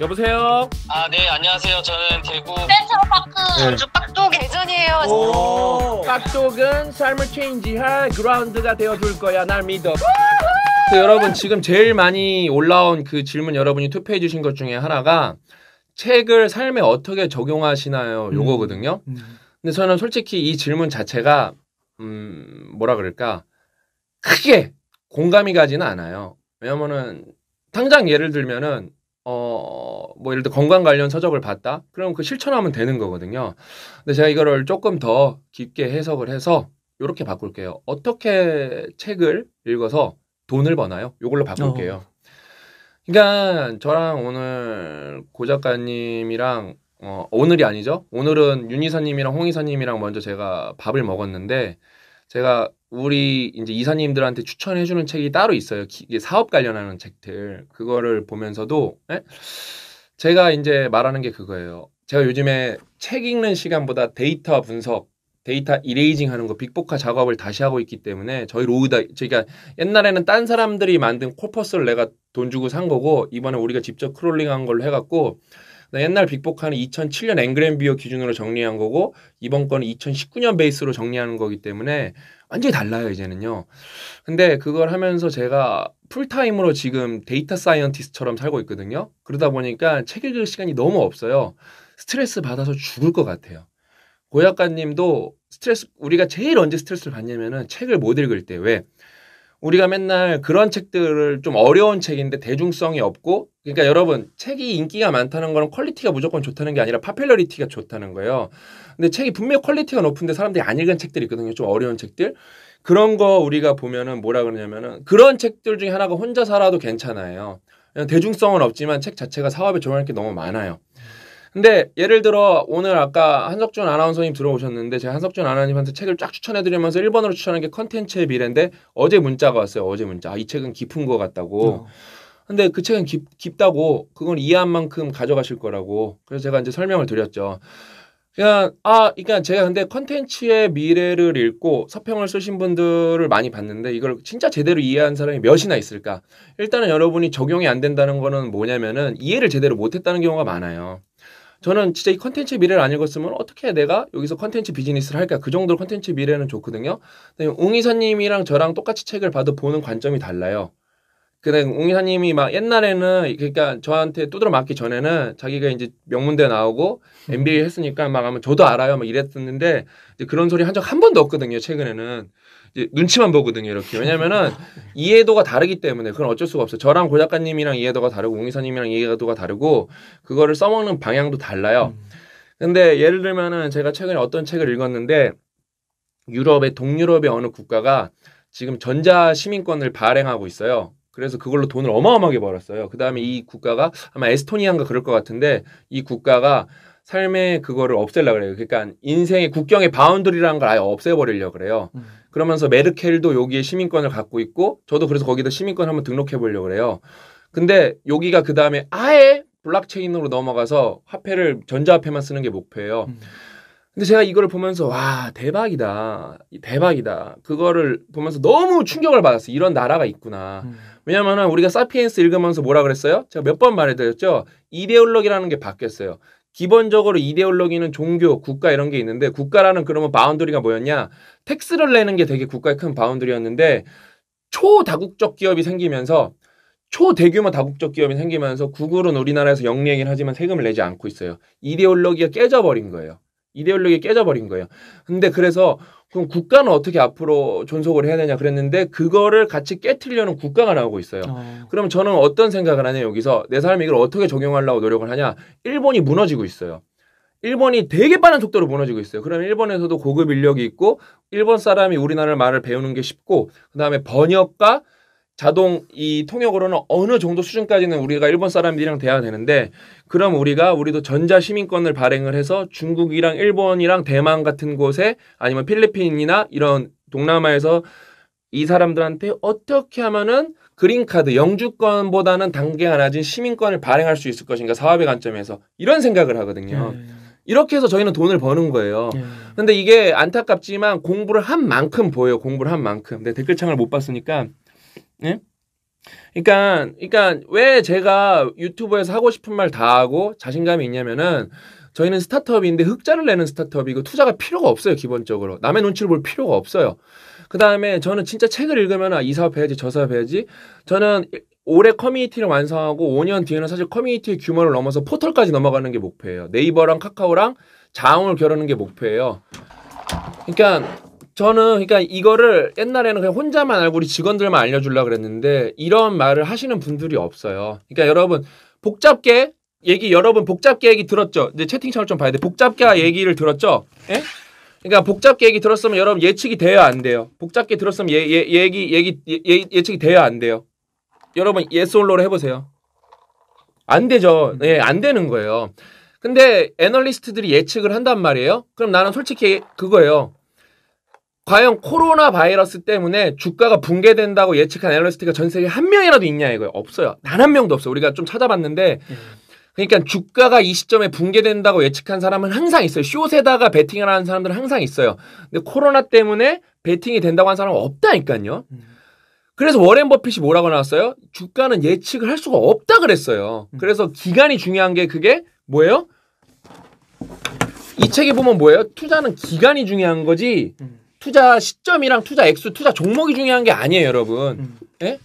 여보세요. 아, 네, 안녕하세요. 저는 대구 센트럴파크 전주 네. 빡쪽 대전이에요. 오, 깍둑은 삶을 체인지할 그라운드가 되어줄 거야. 날 믿어. 그래서 여러분 지금 제일 많이 올라온 그 질문 여러분이 투표해 주신 것 중에 하나가 책을 삶에 어떻게 적용하시나요? 음. 요거거든요. 음. 근데 저는 솔직히 이 질문 자체가 음 뭐라 그럴까 크게 공감이 가지는 않아요. 왜냐면은 당장 예를 들면은 어, 뭐 예를 들어 건강 관련 서적을 봤다? 그럼 그 실천하면 되는 거거든요. 근데 제가 이거를 조금 더 깊게 해석을 해서 이렇게 바꿀게요. 어떻게 책을 읽어서 돈을 버나요? 이걸로 바꿀게요. 어. 그러니까 저랑 오늘 고 작가님이랑 어, 오늘이 아니죠. 오늘은 윤 이사님이랑 홍 이사님이랑 먼저 제가 밥을 먹었는데 제가 우리 이제 이사님들한테 추천해 주는 책이 따로 있어요. 기, 사업 관련하는 책들. 그거를 보면서도 에? 예? 제가 이제 말하는 게 그거예요. 제가 요즘에 책 읽는 시간보다 데이터 분석, 데이터 이레이징 하는 거빅보카 작업을 다시 하고 있기 때문에 저희 로우다 그러니까 옛날에는 딴 사람들이 만든 코퍼스를 내가 돈 주고 산 거고 이번에 우리가 직접 크롤링한 걸로 해 갖고 옛날 빅보카는 2007년 앵그램비어 기준으로 정리한 거고 이번 건은 2019년 베이스로 정리하는 거기 때문에 완전히 달라요 이제는요. 근데 그걸 하면서 제가 풀타임으로 지금 데이터 사이언티스트처럼 살고 있거든요. 그러다 보니까 책 읽을 시간이 너무 없어요. 스트레스 받아서 죽을 것 같아요. 고약가님도 스트레스 우리가 제일 언제 스트레스를 받냐면은 책을 못 읽을 때왜 우리가 맨날 그런 책들을 좀 어려운 책인데 대중성이 없고 그러니까 여러분 책이 인기가 많다는 거는 퀄리티가 무조건 좋다는 게 아니라 파퓰러리티가 좋다는 거예요. 근데 책이 분명히 퀄리티가 높은데 사람들이 안 읽은 책들이 있거든요. 좀 어려운 책들. 그런 거 우리가 보면은 뭐라 그러냐면은 그런 책들 중에 하나가 혼자 살아도 괜찮아요. 대중성은 없지만 책 자체가 사업에 적용할 게 너무 많아요. 근데 예를 들어 오늘 아까 한석준 아나운서님 들어오셨는데 제가 한석준 아나운서님한테 책을 쫙 추천해드리면서 1번으로 추천한 게 컨텐츠의 미래인데 어제 문자가 왔어요. 어제 문자. 아, 이 책은 깊은 것 같다고. 어. 근데 그 책은 깊, 깊다고 그건 이해한 만큼 가져가실 거라고. 그래서 제가 이제 설명을 드렸죠. 그냥 아, 그러니까 제가 근데 컨텐츠의 미래를 읽고 서평을 쓰신 분들을 많이 봤는데 이걸 진짜 제대로 이해한 사람이 몇이나 있을까? 일단은 여러분이 적용이 안 된다는 거는 뭐냐면은 이해를 제대로 못했다는 경우가 많아요. 저는 진짜 이 컨텐츠 미래를 안 읽었으면 어떻게 내가 여기서 컨텐츠 비즈니스를 할까 그 정도로 컨텐츠 미래는 좋거든요. 웅이사님이랑 저랑 똑같이 책을 봐도 보는 관점이 달라요. 근데 웅사님이막 옛날에는 그러니까 저한테 두드러 맞기 전에는 자기가 이제 명문대 나오고 음. MBA 했으니까 막 하면 저도 알아요 막 이랬었는데 이제 그런 소리 한 적 한 번도 없거든요 최근에는 이제 눈치만 보거든요 이렇게 왜냐면은 이해도가 다르기 때문에 그건 어쩔 수가 없어요 저랑 고 작가님이랑 이해도가 다르고 웅이사님이랑 이해도가 다르고 그거를 써먹는 방향도 달라요 음. 근데 예를 들면은 제가 최근에 어떤 책을 읽었는데 유럽의 동유럽의 어느 국가가 지금 전자 시민권을 발행하고 있어요 그래서 그걸로 돈을 어마어마하게 벌었어요. 그 다음에 이 국가가 아마 에스토니아인가 그럴 것 같은데 이 국가가 삶의 그거를 없애려 그래요. 그러니까 인생의 국경의 바운드리라는 걸 아예 없애버리려 그래요. 음. 그러면서 메르켈도 여기에 시민권을 갖고 있고 저도 그래서 거기다 시민권 한번 등록해 보려 그래요. 근데 여기가 그 다음에 아예 블록체인으로 넘어가서 화폐를 전자화폐만 쓰는 게 목표예요. 음. 근데 제가 이걸 보면서 와 대박이다 대박이다 그거를 보면서 너무 충격을 받았어요 이런 나라가 있구나 음. 왜냐면은 우리가 사피엔스 읽으면서 뭐라 그랬어요? 제가 몇 번 말해드렸죠. 이데올로기라는 게 바뀌었어요. 기본적으로 이데올로기는 종교, 국가 이런 게 있는데 국가라는 그러면 바운더리가 뭐였냐? 택스를 내는 게 되게 국가의 큰바운더리였는데 초다국적 기업이 생기면서 초대규모 다국적 기업이 생기면서 구글은 우리나라에서 영리하긴 하지만 세금을 내지 않고 있어요. 이데올로기가 깨져버린 거예요. 이데올로기가 깨져버린 거예요. 근데 그래서 그럼 국가는 어떻게 앞으로 존속을 해야 되냐 그랬는데 그거를 같이 깨트리려는 국가가 나오고 있어요. 어. 그럼 저는 어떤 생각을 하냐 여기서 내 삶에 이걸 어떻게 적용하려고 노력을 하냐 일본이 무너지고 있어요. 일본이 되게 빠른 속도로 무너지고 있어요. 그럼 일본에서도 고급 인력이 있고 일본 사람이 우리나라 말을 배우는 게 쉽고 그다음에 번역과 자동 이 통역으로는 어느 정도 수준까지는 우리가 일본 사람들이랑 대화가 되는데 그럼 우리가 우리도 전자 시민권을 발행을 해서 중국이랑 일본이랑 대만 같은 곳에 아니면 필리핀이나 이런 동남아에서 이 사람들한테 어떻게 하면은 그린카드 영주권보다는 단계가 낮은 시민권을 발행할 수 있을 것인가 사업의 관점에서 이런 생각을 하거든요. 음. 이렇게 해서 저희는 돈을 버는 거예요. 음. 근데 이게 안타깝지만 공부를 한 만큼 보여요. 공부를 한 만큼. 근데 댓글창을 못 봤으니까 예? 그러니까 그러니까 왜 제가 유튜브에서 하고 싶은 말 다 하고 자신감이 있냐면은 저희는 스타트업인데 흑자를 내는 스타트업이고 투자가 필요가 없어요 기본적으로 남의 눈치를 볼 필요가 없어요 그 다음에 저는 진짜 책을 읽으면 아, 이 사업 해야지 저 사업 해야지 저는 올해 커뮤니티를 완성하고 5년 뒤에는 사실 커뮤니티 의 규모를 넘어서 포털까지 넘어가는 게 목표예요 네이버랑 카카오랑 자웅을 겨루는 게 목표예요 그러니까 저는 그러니까 이거를 옛날에는 그냥 혼자만 알고 우리 직원들만 알려주려고 그랬는데 이런 말을 하시는 분들이 없어요. 그러니까 여러분 복잡계 얘기 여러분 복잡계 얘기 들었죠? 이제 채팅창을 좀 봐야 돼. 복잡계 얘기를 들었죠? 예? 그러니까 복잡계 얘기 들었으면 여러분 예측이 돼야 안 돼요. 복잡계 들었으면 예, 예, 얘기 얘기 예, 예 예측이 돼야 안 돼요. 여러분 예솔로로 해보세요. 안 되죠. 예, 안 되는 거예요. 근데 애널리스트들이 예측을 한단 말이에요. 그럼 나는 솔직히 그거예요. 과연 코로나 바이러스 때문에 주가가 붕괴된다고 예측한 애널리스트가 전 세계 한 명이라도 있냐 이거예요. 없어요. 단한 명도 없어요. 우리가 좀 찾아봤는데 예. 그러니까 주가가 이 시점에 붕괴된다고 예측한 사람은 항상 있어요. 쇼세다가 베팅을 하는 사람들은 항상 있어요. 근데 코로나 때문에 베팅이 된다고 한 사람은 없다니까요. 음. 그래서 워렌 버핏이 뭐라고 나왔어요? 주가는 예측을 할 수가 없다 그랬어요. 음. 그래서 기간이 중요한 게 그게 뭐예요? 이 책에 보면 뭐예요? 투자는 기간이 중요한 거지. 음. 투자 시점이랑 투자 액수, 투자 종목이 중요한 게 아니에요, 여러분. 음. 예?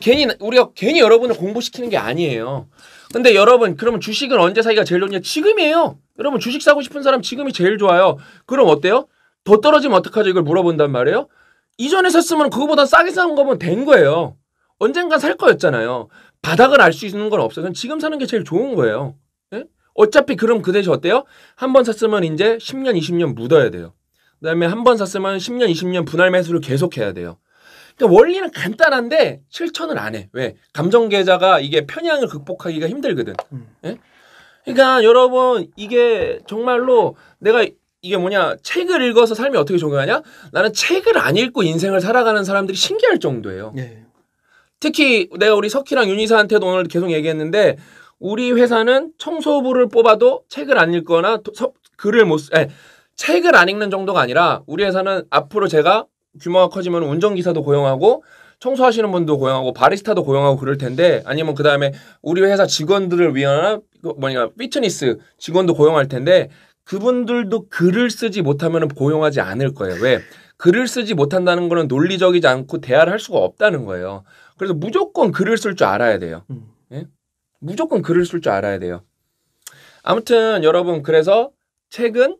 괜히 우리가 괜히 여러분을 공부시키는 게 아니에요. 근데 여러분 그러면 주식은 언제 사기가 제일 좋냐? 지금이에요. 여러분 주식 사고 싶은 사람 지금이 제일 좋아요. 그럼 어때요? 더 떨어지면 어떡하죠? 이걸 물어본단 말이에요. 이전에 샀으면 그거보다 싸게 사는 거면 된 거예요. 언젠간 살 거였잖아요. 바닥을 알 수 있는 건 없어요. 지금 사는 게 제일 좋은 거예요. 예? 어차피 그럼 그 대신 어때요? 한번 샀으면 이제 10년, 20년 묻어야 돼요. 그다음에 한 번 샀으면 10년, 20년 분할 매수를 계속해야 돼요. 그러니까 원리는 간단한데 실천을 안 해. 왜? 감정 계좌가 이게 편향을 극복하기가 힘들거든. 음. 예? 그러니까 여러분 이게 정말로 내가 이게 뭐냐 책을 읽어서 삶이 어떻게 중요하냐 나는 책을 안 읽고 인생을 살아가는 사람들이 신기할 정도예요. 예. 특히 내가 우리 석희랑 윤희사한테도 오늘 계속 얘기했는데 우리 회사는 청소부를 뽑아도 책을 안 읽거나 도, 서, 글을 못 쓰, 아 책을 안 읽는 정도가 아니라 우리 회사는 앞으로 제가 규모가 커지면 운전기사도 고용하고 청소하시는 분도 고용하고 바리스타도 고용하고 그럴 텐데 아니면 그 다음에 우리 회사 직원들을 위한 그 뭐냐 피트니스 직원도 고용할 텐데 그분들도 글을 쓰지 못하면 고용하지 않을 거예요. 왜? 글을 쓰지 못한다는 거는 논리적이지 않고 대화를 할 수가 없다는 거예요. 그래서 무조건 글을 쓸 줄 알아야 돼요. 음. 예? 무조건 글을 쓸 줄 알아야 돼요. 아무튼 여러분 그래서 책은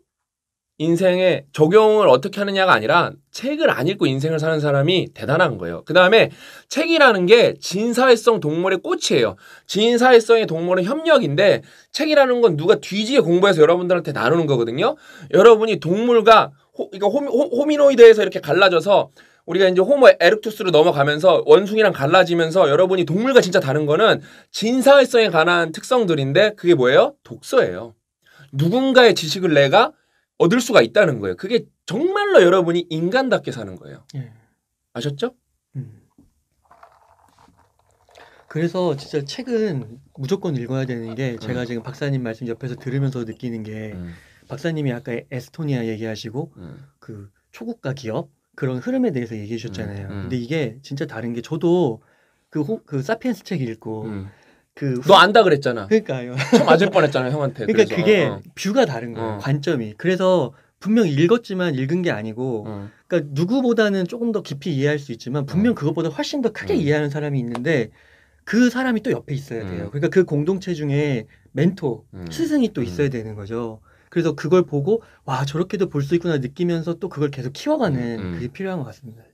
인생에 적용을 어떻게 하느냐가 아니라 책을 안 읽고 인생을 사는 사람이 대단한 거예요. 그 다음에 책이라는 게 진사회성 동물의 꽃이에요. 진사회성의 동물은 협력인데 책이라는 건 누가 뒤지게 공부해서 여러분들한테 나누는 거거든요. 여러분이 동물과 호, 그러니까 호, 미노이드에서 이렇게 갈라져서 우리가 이제 호모 에룩투스로 넘어가면서 원숭이랑 갈라지면서 여러분이 동물과 진짜 다른 거는 진사회성에 관한 특성들인데 그게 뭐예요? 독서예요. 누군가의 지식을 내가 얻을 수가 있다는 거예요. 그게 정말로 여러분이 인간답게 사는 거예요. 예. 아셨죠? 음. 그래서 진짜 책은 무조건 읽어야 되는 게 제가 음. 지금 박사님 말씀 옆에서 들으면서 느끼는 게 음. 박사님이 아까 에스토니아 얘기하시고 음. 그 초국가 기업 그런 흐름에 대해서 얘기해 주셨잖아요. 음. 근데 이게 진짜 다른 게 저도 그, 호, 그 사피엔스 책 읽고 그너 안다 그랬잖아. 그니까요 맞을 뻔했잖아 형한테. 그니까그 그게 어. 뷰가 다른 거예 어. 관점이. 그래서 분명 읽었지만 읽은 게 아니고, 어. 그니까 누구보다는 조금 더 깊이 이해할 수 있지만 분명 어. 그것보다 훨씬 더 크게 음. 이해하는 사람이 있는데 그 사람이 또 옆에 있어야 돼요. 음. 그러니까 그 공동체 중에 멘토, 음. 스승이 또 있어야 되는 거죠. 그래서 그걸 보고 와 저렇게도 볼 수 있구나 느끼면서 또 그걸 계속 키워가는 그게 필요한 것 같습니다.